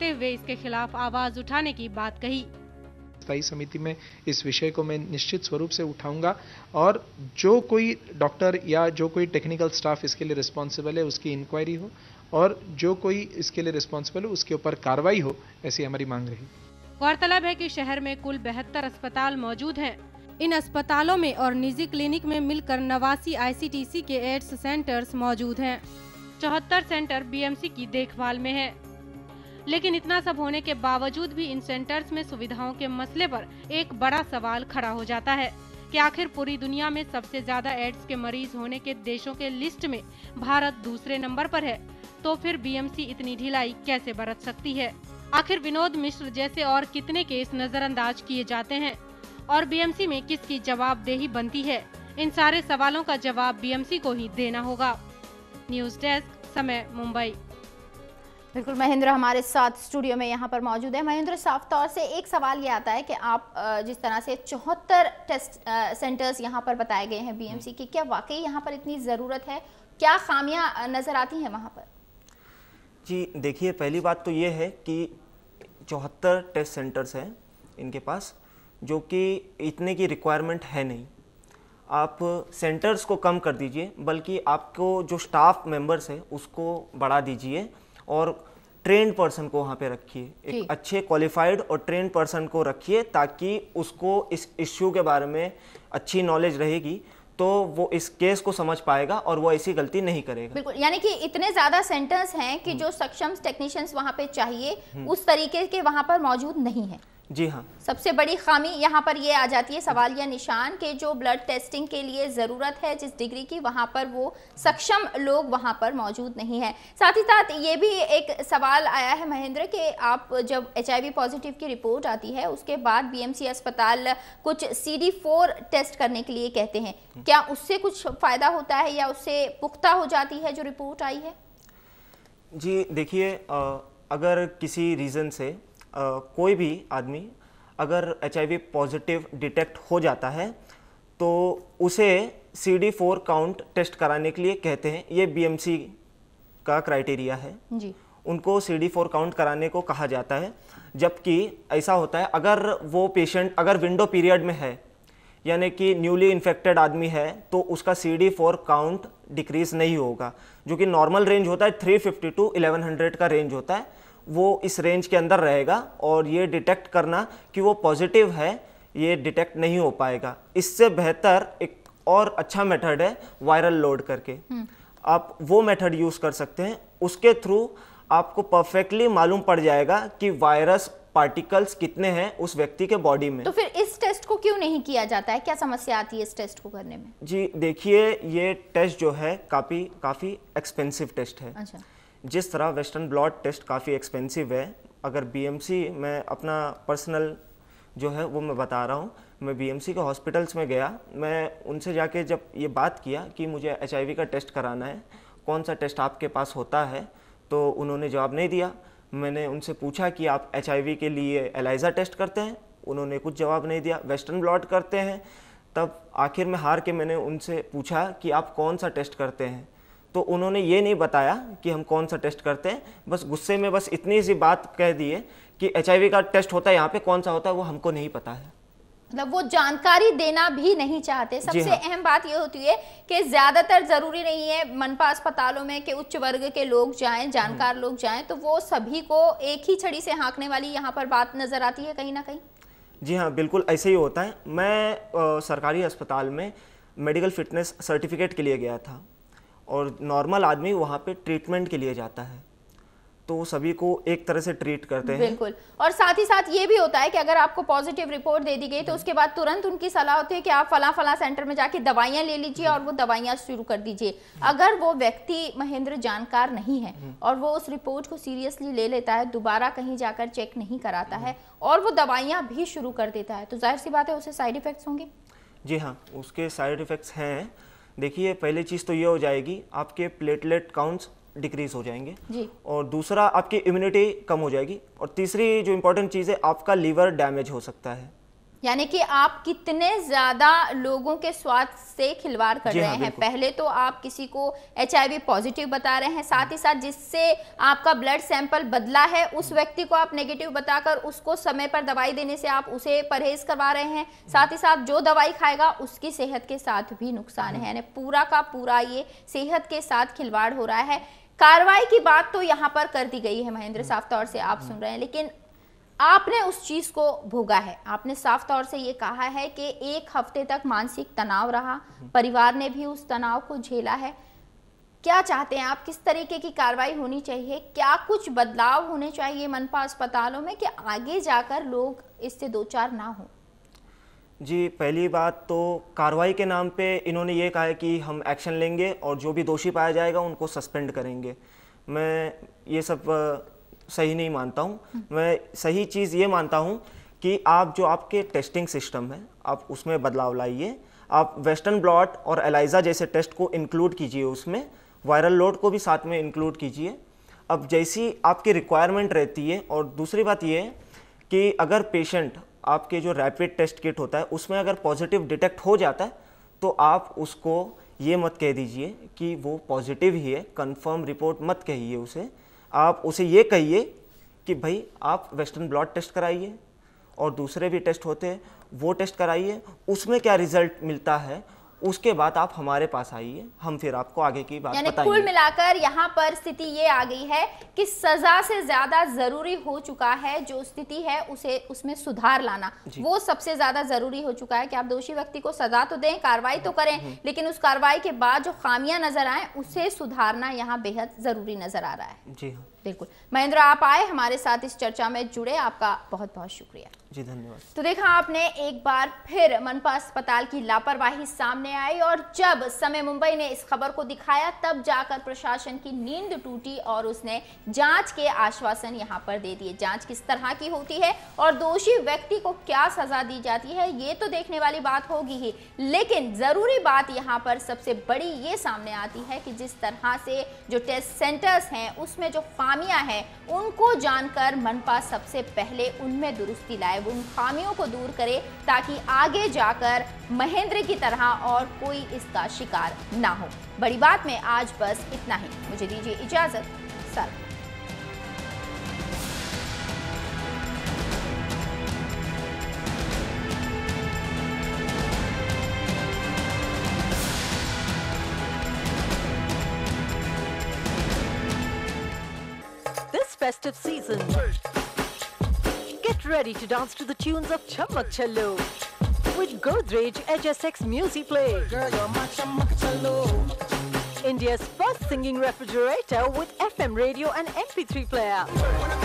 देखते हुए इसके खिलाफ आवाज उठाने की बात कही स्थायी समिति में इस विषय को मैं निश्चित स्वरूप से उठाऊंगा और जो कोई डॉक्टर या जो कोई टेक्निकल स्टाफ इसके लिए रिस्पॉन्सिबल है उसकी इंक्वायरी हो और जो कोई इसके लिए रिस्पॉन्सिबल हो उसके ऊपर कार्रवाई हो ऐसी हमारी मांग रही गौरतलब है कि शहर में कुल बेहतर अस्पताल मौजूद हैं इन अस्पतालों में और निजी क्लिनिक में मिलकर नवासी आईसीटीसी के एड्स सेंटर्स मौजूद हैं चौहत्तर सेंटर बीएमसी की देखभाल में है लेकिन इतना सब होने के बावजूद भी इन सेंटर्स में सुविधाओं के मसले पर एक बड़ा सवाल खड़ा हो जाता है कि आखिर पूरी दुनिया में सबसे ज्यादा एड्स के मरीज होने के देशों के लिस्ट में भारत दूसरे नंबर पर है तो फिर बीएमसी इतनी ढिलाई कैसे बरत सकती है आखिर विनोद मिश्र जैसे और कितने केस नजरअंदाज किए जाते हैं और बीएमसी में किसकी जवाबदेही बनती है इन सारे सवालों का जवाब बीएमसी को ही देना होगा न्यूज डेस्क समय मुंबई बिल्कुल महेंद्र हमारे साथ स्टूडियो में यहाँ पर मौजूद है महेंद्र साफ तौर से एक सवाल ये आता है कि आप जिस तरह से चौहत्तर टेस्ट सेंटर्स यहाँ पर बताए गए हैं बीएमसी हम्म। की क्या वाकई यहाँ पर इतनी ज़रूरत है क्या खामियाँ नज़र आती हैं वहाँ पर जी देखिए पहली बात तो ये है कि चौहत्तर टेस्ट सेंटर्स हैं इनके पास जो कि इतने की रिक्वायरमेंट है नहीं आप सेंटर्स को कम कर दीजिए बल्कि आपको जो स्टाफ मेम्बर्स हैं उसको बढ़ा दीजिए और ट्रेंड पर्सन को वहाँ पे रखिए एक अच्छे क्वालिफाइड और ट्रेंड पर्सन को रखिए ताकि उसको इस इश्यू के बारे में अच्छी नॉलेज रहेगी तो वो इस केस को समझ पाएगा और वो ऐसी गलती नहीं करेगा बिल्कुल यानी कि इतने ज्यादा सेंटर्स हैं कि हम्म। जो सक्षम टेक्नीशियंस वहाँ पे चाहिए हम्म। उस तरीके के वहाँ पर मौजूद नहीं है जी हाँ सबसे बड़ी खामी यहाँ पर ये आ जाती है सवाल या निशान के जो ब्लड टेस्टिंग के लिए ज़रूरत है जिस डिग्री की वहाँ पर वो सक्षम लोग वहाँ पर मौजूद नहीं है साथ ही साथ ये भी एक सवाल आया है महेंद्र के आप जब एच पॉजिटिव की रिपोर्ट आती है उसके बाद बीएमसी अस्पताल कुछ सी टेस्ट करने के लिए कहते हैं क्या उससे कुछ फ़ायदा होता है या उससे पुख्ता हो जाती है जो रिपोर्ट आई है जी देखिए अगर किसी रीज़न से कोई भी आदमी अगर एच पॉजिटिव डिटेक्ट हो जाता है तो उसे C D four count test कराने के लिए कहते हैं ये सी का क्राइटेरिया है जी उनको सी डी फोर काउंट कराने को कहा जाता है जबकि ऐसा होता है अगर वो पेशेंट अगर विंडो पीरियड में है यानी कि न्यूली इन्फेक्टेड आदमी है तो उसका C D four count decrease नहीं होगा जो कि नॉर्मल रेंज होता है 350 टू 1100 का रेंज होता है वो इस रेंज के अंदर रहेगा और ये डिटेक्ट करना कि वो पॉजिटिव है ये डिटेक्ट नहीं हो पाएगा इससे बेहतर एक और अच्छा मेथड है वायरल लोड करके हम्म। आप वो मेथड यूज़ कर सकते हैं उसके थ्रू आपको परफेक्टली मालूम पड़ जाएगा कि वायरस पार्टिकल्स कितने हैं उस व्यक्ति के बॉडी में तो फिर इस टेस्ट को क्यों नहीं किया जाता है क्या समस्या आती है इस टेस्ट को करने में जी देखिए ये टेस्ट जो है काफ़ी काफ़ी एक्सपेंसिव टेस्ट है अच्छा जिस तरह वेस्टर्न ब्लॉट टेस्ट काफ़ी एक्सपेंसिव है अगर बीएमसी मैं अपना पर्सनल जो है वो मैं बता रहा हूँ मैं बीएमसी के हॉस्पिटल्स में गया मैं उनसे जाके जब ये बात किया कि मुझे एच का टेस्ट कराना है कौन सा टेस्ट आपके पास होता है तो उन्होंने जवाब नहीं दिया मैंने उनसे पूछा कि आप एच के लिए एलाइजा टेस्ट करते हैं उन्होंने कुछ जवाब नहीं दिया वेस्टर्न ब्लॉट करते हैं तब आखिर में हार के मैंने उनसे पूछा कि आप कौन सा टेस्ट करते हैं तो उन्होंने ये नहीं बताया कि हम कौन सा टेस्ट करते हैं बस गुस्से में बस इतनी सी बात कह दी कि एच का टेस्ट होता है यहाँ पे कौन सा होता है वो हमको नहीं पता है मतलब वो जानकारी देना भी नहीं चाहते सबसे हाँ। अहम बात ये होती है कि ज्यादातर जरूरी नहीं है मनपा अस्पतालों में कि उच्च वर्ग के लोग जाएं जानकार हम्म। लोग जाएं तो वो सभी को एक ही छड़ी से हाँकने वाली यहाँ पर बात नजर आती है कहीं ना कहीं जी हाँ बिल्कुल ऐसे ही होता है मैं आ, सरकारी अस्पताल में मेडिकल फिटनेस सर्टिफिकेट के लिए गया था और नॉर्मल आदमी वहाँ पे ट्रीटमेंट के लिए जाता है तो सभी को एक तरह से ट्रीट करते हैं बिल्कुल और साथ ही साथ ये भी होता है कि अगर आपको पॉजिटिव रिपोर्ट दे दी गई तो उसके बाद तुरंत उनकी सलाह होती है कि आप फला फला सेंटर में जाके दवाइयाँ ले लीजिए और वो दवाइयाँ शुरू कर दीजिए अगर वो व्यक्ति महेंद्र जानकार नहीं है और वो उस रिपोर्ट को सीरियसली ले लेता है दोबारा कहीं जाकर चेक नहीं कराता है और वो दवाइयाँ भी शुरू कर देता है तो जाहिर सी बात है उसे साइड इफेक्ट्स होंगे जी हाँ उसके साइड इफेक्ट्स हैं देखिए पहली चीज़ तो ये हो जाएगी आपके प्लेटलेट काउंट्स डिक्रीज हो जाएंगे जी। और दूसरा आपकी इम्यूनिटी कम हो जाएगी और तीसरी जो इम्पोर्टेंट चीज़ है आपका लीवर डैमेज हो सकता है यानी कि आप कितने ज्यादा लोगों के स्वास्थ्य से खिलवाड़ कर रहे हाँ, हैं पहले तो आप किसी को एच पॉजिटिव बता रहे हैं साथ ही साथ जिससे आपका ब्लड सैंपल बदला है उस हम्म। व्यक्ति को आप नेगेटिव बताकर उसको समय पर दवाई देने से आप उसे परहेज करवा रहे हैं साथ ही साथ जो दवाई खाएगा उसकी सेहत के साथ भी नुकसान है हम्म। यानी पूरा का पूरा ये सेहत के साथ खिलवाड़ हो रहा है कार्रवाई की बात तो यहाँ पर कर दी गई है महेंद्र हम्म। साफ तौर से आप सुन रहे हैं लेकिन आपने उस चीज़ को भोगा है आपने साफ तौर से ये कहा है कि एक हफ्ते तक मानसिक तनाव रहा परिवार ने भी उस तनाव को झेला है क्या चाहते हैं आप किस तरीके की कार्रवाई होनी चाहिए क्या कुछ बदलाव होने चाहिए मनपा अस्पतालों में कि आगे जाकर लोग इससे दो चार ना हों जी पहली बात तो कार्रवाई के नाम पे इन्होंने ये कहा है कि हम एक्शन लेंगे और जो भी दोषी पाया जाएगा उनको सस्पेंड करेंगे मैं ये सब सही नहीं मानता हूँ हम्म। मैं सही चीज़ ये मानता हूँ कि आप जो आपके टेस्टिंग सिस्टम है आप उसमें बदलाव लाइए आप वेस्टर्न ब्लॉट और एलाइजा जैसे टेस्ट को इंक्लूड कीजिए उसमें वायरल लोड को भी साथ में इंक्लूड कीजिए अब जैसी आपकी रिक्वायरमेंट रहती है और दूसरी बात ये है कि अगर पेशेंट आपके जो रैपिड टेस्ट किट होता है उसमें अगर पॉजिटिव डिटेक्ट हो जाता है तो आप उसको ये मत कह दीजिए कि वो पॉजिटिव ही है कंफर्म रिपोर्ट मत कहिए उसे आप उसे ये कहिए कि भाई आप वेस्टर्न ब्लड टेस्ट कराइए और दूसरे भी टेस्ट होते हैं वो टेस्ट कराइए उसमें क्या रिज़ल्ट मिलता है उसके बाद आप हमारे पास आइए हम फिर आपको आगे की बात यानी कुल मिलाकर यहाँ पर स्थिति ये आ गई है कि सजा से ज्यादा जरूरी हो चुका है जो स्थिति है उसे उसमें सुधार लाना वो सबसे ज्यादा जरूरी हो चुका है कि आप दोषी व्यक्ति को सजा तो दें कार्रवाई तो करें हम्म। लेकिन उस कार्रवाई के बाद जो खामियां नजर आए उसे सुधारना यहाँ बेहद जरूरी नजर आ रहा है जी हाँ बिल्कुल महेंद्र आप आए हमारे साथ इस चर्चा में जुड़े आपका बहुत बहुत शुक्रिया जी धन्यवाद तो देखा आपने एक बार फिर मनपा अस्पताल की लापरवाही सामने आई और जब समय मुंबई ने इस खबर को दिखाया तब जाकर प्रशासन की नींद टूटी और उसने जांच के आश्वासन यहां पर दे दिए जांच किस तरह की होती है और दोषी व्यक्ति को क्या सजा दी जाती है ये तो देखने वाली बात होगी ही लेकिन जरूरी बात यहाँ पर सबसे बड़ी ये सामने आती है कि जिस तरह से जो टेस्ट सेंटर्स हैं उसमें जो खामियाँ हैं उनको जानकर मनपा सबसे पहले उनमें दुरुस्ती लाए उन खामियों को दूर करे ताकि आगे जाकर महेंद्र की तरह और कोई इसका शिकार ना हो बड़ी बात में आज बस इतना ही मुझे दीजिए इजाजत sir festive season. Get ready to dance to the tunes of Chamak Challo with Godrej HSX Music Play. India's first singing refrigerator with FM radio and MP3 player.